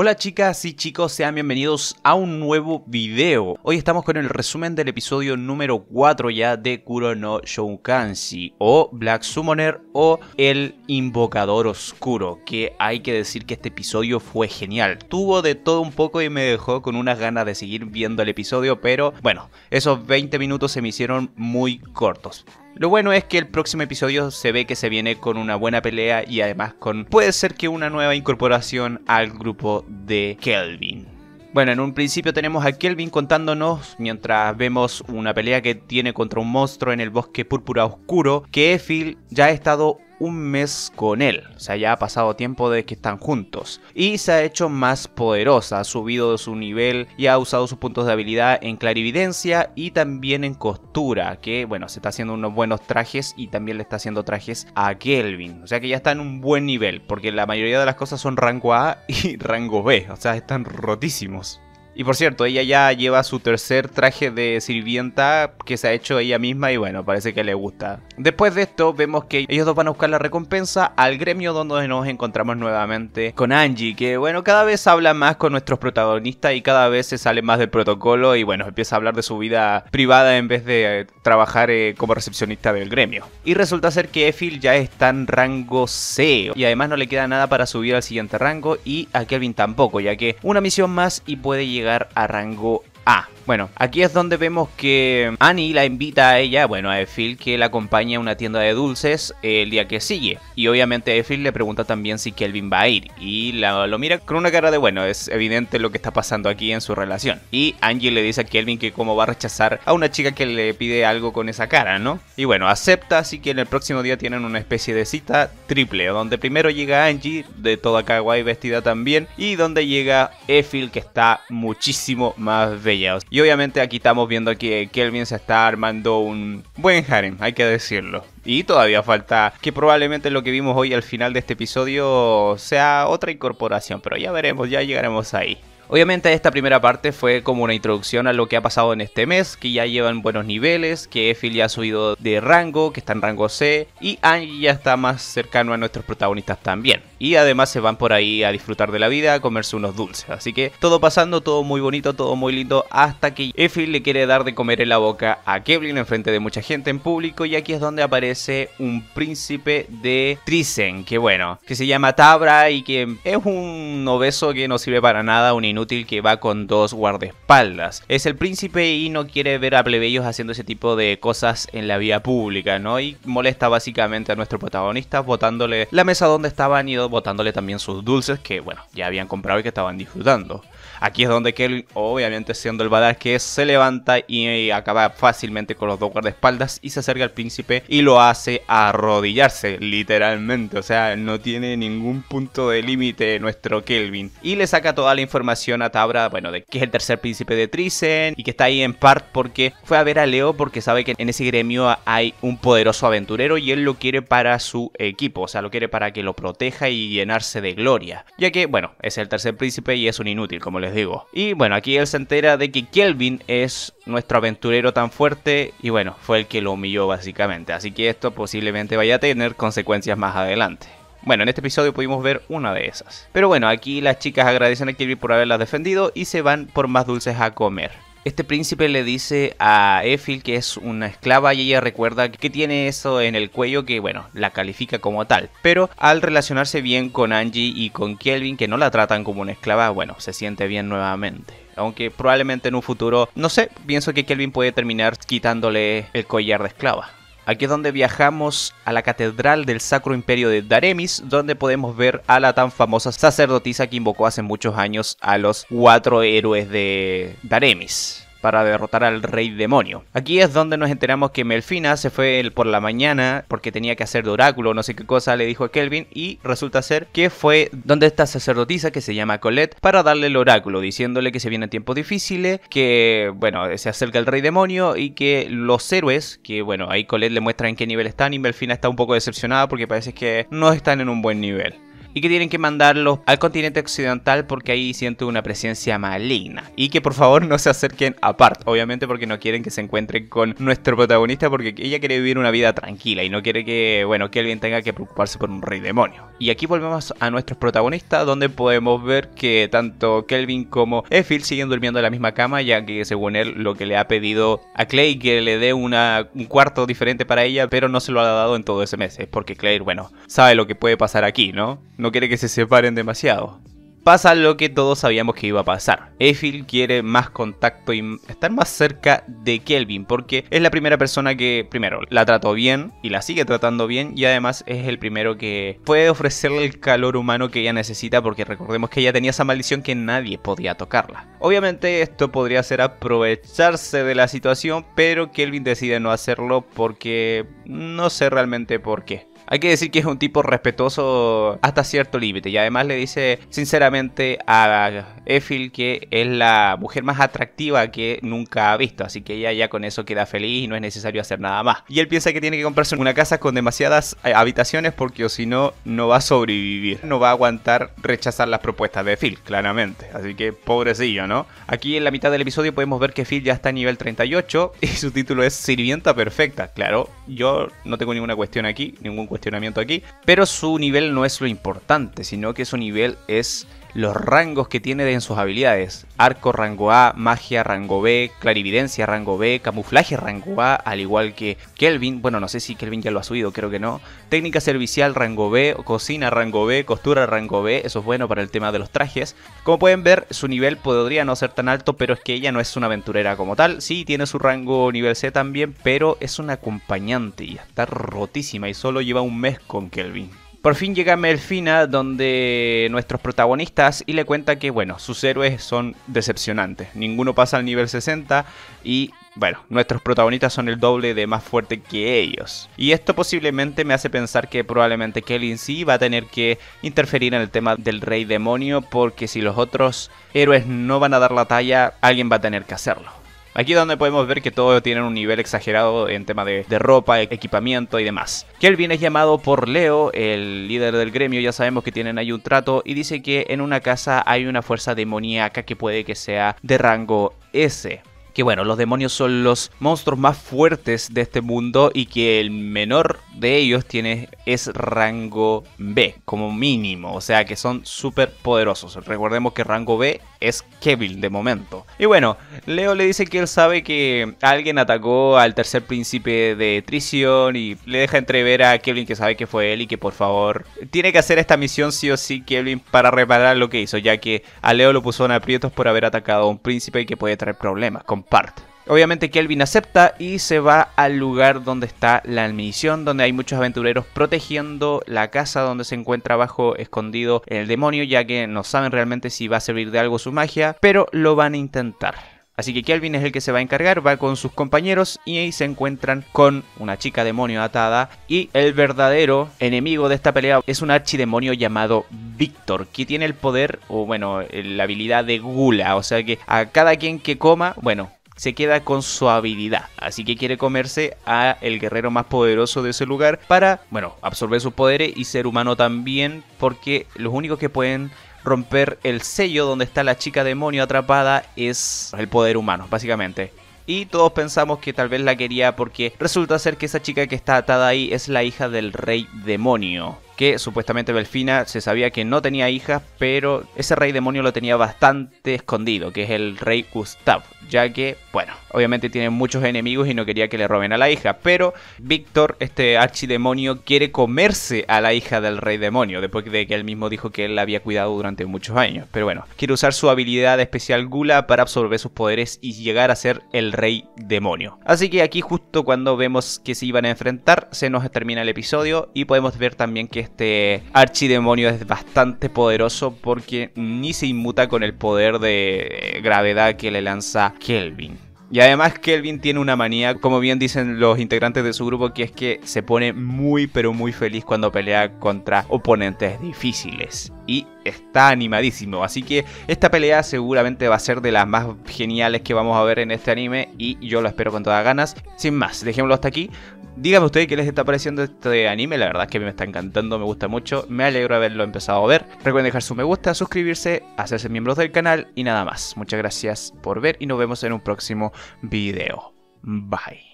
Hola chicas y chicos, sean bienvenidos a un nuevo video. Hoy estamos con el resumen del episodio número 4 ya de Kuro no Shoukanshi o Black Summoner o El Invocador Oscuro, que hay que decir que este episodio fue genial. Tuvo de todo un poco y me dejó con unas ganas de seguir viendo el episodio, pero bueno, esos 20 minutos se me hicieron muy cortos. Lo bueno es que el próximo episodio se ve que se viene con una buena pelea y además con puede ser que una nueva incorporación al grupo de Kelvin. Bueno, en un principio tenemos a Kelvin contándonos, mientras vemos una pelea que tiene contra un monstruo en el bosque púrpura oscuro, que Efil ya ha estado un mes con él, o sea, ya ha pasado tiempo de que están juntos, y se ha hecho más poderosa, ha subido de su nivel y ha usado sus puntos de habilidad en clarividencia y también en costura, que bueno, se está haciendo unos buenos trajes y también le está haciendo trajes a Kelvin, o sea que ya está en un buen nivel, porque la mayoría de las cosas son rango A y rango B, o sea, están rotísimos. Y por cierto, ella ya lleva su tercer traje de sirvienta que se ha hecho ella misma y bueno, parece que le gusta. Después de esto vemos que ellos dos van a buscar la recompensa al gremio donde nos encontramos nuevamente con Angie, que bueno, cada vez habla más con nuestros protagonistas y cada vez se sale más del protocolo y bueno, empieza a hablar de su vida privada en vez de eh, trabajar eh, como recepcionista del gremio. Y resulta ser que Ephil ya está en rango C y además no le queda nada para subir al siguiente rango y a Kelvin tampoco, ya que una misión más y puede llegar a rango A. Bueno, aquí es donde vemos que Annie la invita a ella, bueno, a Ephil, que la acompaña a una tienda de dulces eh, el día que sigue. Y obviamente Ephil le pregunta también si Kelvin va a ir. Y la, lo mira con una cara de, bueno, es evidente lo que está pasando aquí en su relación. Y Angie le dice a Kelvin que cómo va a rechazar a una chica que le pide algo con esa cara, ¿no? Y bueno, acepta, así que en el próximo día tienen una especie de cita triple, donde primero llega Angie, de toda kawaii vestida también, y donde llega Ephil, que está muchísimo más bella. Y obviamente aquí estamos viendo que Kelvin se está armando un buen harem, hay que decirlo. Y todavía falta que probablemente lo que vimos hoy al final de este episodio sea otra incorporación, pero ya veremos, ya llegaremos ahí. Obviamente esta primera parte fue como una introducción a lo que ha pasado en este mes, que ya llevan buenos niveles, que Effie ya ha subido de rango, que está en rango C, y Angie ya está más cercano a nuestros protagonistas también. Y además se van por ahí a disfrutar de la vida, a comerse unos dulces. Así que todo pasando, todo muy bonito, todo muy lindo, hasta que Effie le quiere dar de comer en la boca a Kevlin en frente de mucha gente en público, y aquí es donde aparece un príncipe de Trisen, que bueno, que se llama Tabra y que es un obeso que no sirve para nada, un inútil Útil que va con dos guardaespaldas. Es el príncipe y no quiere ver a plebeyos haciendo ese tipo de cosas en la vía pública, ¿no? Y molesta básicamente a nuestro protagonista botándole la mesa donde estaban y botándole también sus dulces que, bueno, ya habían comprado y que estaban disfrutando. Aquí es donde Kelvin, obviamente siendo el badass que se levanta y eh, acaba fácilmente con los dos guardaespaldas y se acerca al príncipe y lo hace arrodillarse, literalmente. O sea, no tiene ningún punto de límite nuestro Kelvin. Y le saca toda la información a Tabra, bueno, de que es el tercer príncipe de Trisen y que está ahí en part porque fue a ver a Leo porque sabe que en ese gremio hay un poderoso aventurero y él lo quiere para su equipo, o sea, lo quiere para que lo proteja y llenarse de gloria, ya que, bueno, es el tercer príncipe y es un inútil, como les digo. Y bueno, aquí él se entera de que Kelvin es nuestro aventurero tan fuerte y bueno, fue el que lo humilló básicamente, así que esto posiblemente vaya a tener consecuencias más adelante. Bueno, en este episodio pudimos ver una de esas. Pero bueno, aquí las chicas agradecen a Kelvin por haberlas defendido y se van por más dulces a comer. Este príncipe le dice a Éfil que es una esclava y ella recuerda que tiene eso en el cuello que, bueno, la califica como tal. Pero al relacionarse bien con Angie y con Kelvin, que no la tratan como una esclava, bueno, se siente bien nuevamente. Aunque probablemente en un futuro, no sé, pienso que Kelvin puede terminar quitándole el collar de esclava. Aquí es donde viajamos a la Catedral del Sacro Imperio de Daremis, donde podemos ver a la tan famosa sacerdotisa que invocó hace muchos años a los cuatro héroes de Daremis para derrotar al rey demonio. Aquí es donde nos enteramos que Melfina se fue por la mañana porque tenía que hacer de oráculo, no sé qué cosa, le dijo a Kelvin y resulta ser que fue donde esta sacerdotisa que se llama Colette para darle el oráculo, diciéndole que se vienen tiempos difíciles, que bueno, se acerca el rey demonio y que los héroes, que bueno, ahí Colette le muestra en qué nivel están y Melfina está un poco decepcionada porque parece que no están en un buen nivel y que tienen que mandarlo al continente occidental porque ahí siento una presencia maligna. Y que por favor no se acerquen a obviamente porque no quieren que se encuentren con nuestro protagonista porque ella quiere vivir una vida tranquila y no quiere que, bueno, que tenga que preocuparse por un rey demonio. Y aquí volvemos a nuestros protagonistas donde podemos ver que tanto Kelvin como Ephil siguen durmiendo en la misma cama ya que según él lo que le ha pedido a Clay que le dé una, un cuarto diferente para ella pero no se lo ha dado en todo ese mes. porque Clay, bueno, sabe lo que puede pasar aquí, ¿no? no quiere que se separen demasiado. Pasa lo que todos sabíamos que iba a pasar. Eiffel quiere más contacto y estar más cerca de Kelvin porque es la primera persona que, primero, la trató bien y la sigue tratando bien y además es el primero que puede ofrecerle el calor humano que ella necesita porque recordemos que ella tenía esa maldición que nadie podía tocarla. Obviamente esto podría ser aprovecharse de la situación, pero Kelvin decide no hacerlo porque no sé realmente por qué. Hay que decir que es un tipo respetuoso hasta cierto límite. Y además le dice sinceramente a Éfil que es la mujer más atractiva que nunca ha visto. Así que ella ya con eso queda feliz y no es necesario hacer nada más. Y él piensa que tiene que comprarse una casa con demasiadas eh, habitaciones porque o si no, no va a sobrevivir. No va a aguantar rechazar las propuestas de Phil, claramente. Así que pobrecillo, ¿no? Aquí en la mitad del episodio podemos ver que Phil ya está a nivel 38 y su título es Sirvienta Perfecta. Claro, yo no tengo ninguna cuestión aquí, ningún cuestión aquí, pero su nivel no es lo importante, sino que su nivel es los rangos que tiene en sus habilidades. Arco rango A, magia rango B, clarividencia rango B, camuflaje rango A, al igual que Kelvin. Bueno, no sé si Kelvin ya lo ha subido, creo que no. Técnica servicial rango B, cocina rango B, costura rango B. Eso es bueno para el tema de los trajes. Como pueden ver, su nivel podría no ser tan alto, pero es que ella no es una aventurera como tal. Sí, tiene su rango nivel C también, pero es una acompañante y está rotísima y solo lleva un mes con Kelvin. Por fin llega Melfina, donde nuestros protagonistas, y le cuenta que, bueno, sus héroes son decepcionantes. Ninguno pasa al nivel 60 y, bueno, nuestros protagonistas son el doble de más fuerte que ellos. Y esto posiblemente me hace pensar que probablemente Kelly sí va a tener que interferir en el tema del rey demonio, porque si los otros héroes no van a dar la talla, alguien va a tener que hacerlo. Aquí donde podemos ver que todo tienen un nivel exagerado en tema de, ropa, e-, equipamiento y demás. Kelvin es llamado por Leo, el líder del gremio, ya sabemos que tienen ahí un trato, y dice que en una casa hay una fuerza demoníaca que puede que sea de rango S que bueno, los demonios son los monstruos más fuertes de este mundo y que el menor de ellos tiene es rango B como mínimo, o sea que son súper poderosos. Recordemos que rango B es Kevin de momento. Y bueno, Leo le dice que él sabe que alguien atacó al tercer príncipe de Trision y le deja entrever a Kevin que sabe que fue él y que por favor tiene que hacer esta misión sí o sí Kevin para reparar lo que hizo, ya que a Leo lo puso en aprietos por haber atacado a un príncipe y que puede traer problemas con Part. Obviamente Kelvin acepta y se va al lugar donde está la admisión, donde hay muchos aventureros protegiendo la casa donde se encuentra bajo escondido el demonio, ya que no saben realmente si va a servir de algo su magia, pero lo van a intentar. Así que Kelvin es el que se va a encargar, va con sus compañeros y ahí se encuentran con una chica demonio atada. Y el verdadero enemigo de esta pelea es un archidemonio llamado Víctor, que tiene el poder, o bueno, la habilidad de gula. O sea que a cada quien que coma, bueno, se queda con su habilidad. Así que quiere comerse a el guerrero más poderoso de ese lugar para, bueno, absorber sus poderes y ser humano también, porque los únicos que pueden romper el sello donde está la chica demonio atrapada es el poder humano, básicamente y todos pensamos que tal vez la quería porque resulta ser que esa chica que está atada ahí es la hija del rey demonio que supuestamente Belfina se sabía que no tenía hijas, pero ese rey demonio lo tenía bastante escondido, que es el rey Gustav, ya que, bueno, obviamente tiene muchos enemigos y no quería que le roben a la hija, pero Víctor, este archidemonio, quiere comerse a la hija del rey demonio, después de que él mismo dijo que él la había cuidado durante muchos años, pero bueno, quiere usar su habilidad especial Gula para absorber sus poderes y llegar a ser el rey demonio. Así que aquí justo cuando vemos que se iban a enfrentar, se nos termina el episodio y podemos ver también que este archidemonio es bastante poderoso porque ni se inmuta con el poder de eh, gravedad que le lanza Kelvin. Y además Kelvin tiene una manía, como bien dicen los integrantes de su grupo, que es que se pone muy pero muy feliz cuando pelea contra oponentes difíciles. Y está animadísimo. Así que esta pelea seguramente va a ser de las más geniales que vamos a ver en este anime y yo lo espero con todas ganas. Sin más, dejémoslo hasta aquí. Díganme ustedes qué les está pareciendo este anime, la verdad es que me está encantando, me gusta mucho, me alegro de haberlo empezado a ver. Recuerden dejar su me gusta, suscribirse, hacerse miembros del canal y nada más. Muchas gracias por ver y nos vemos en un próximo video. Bye.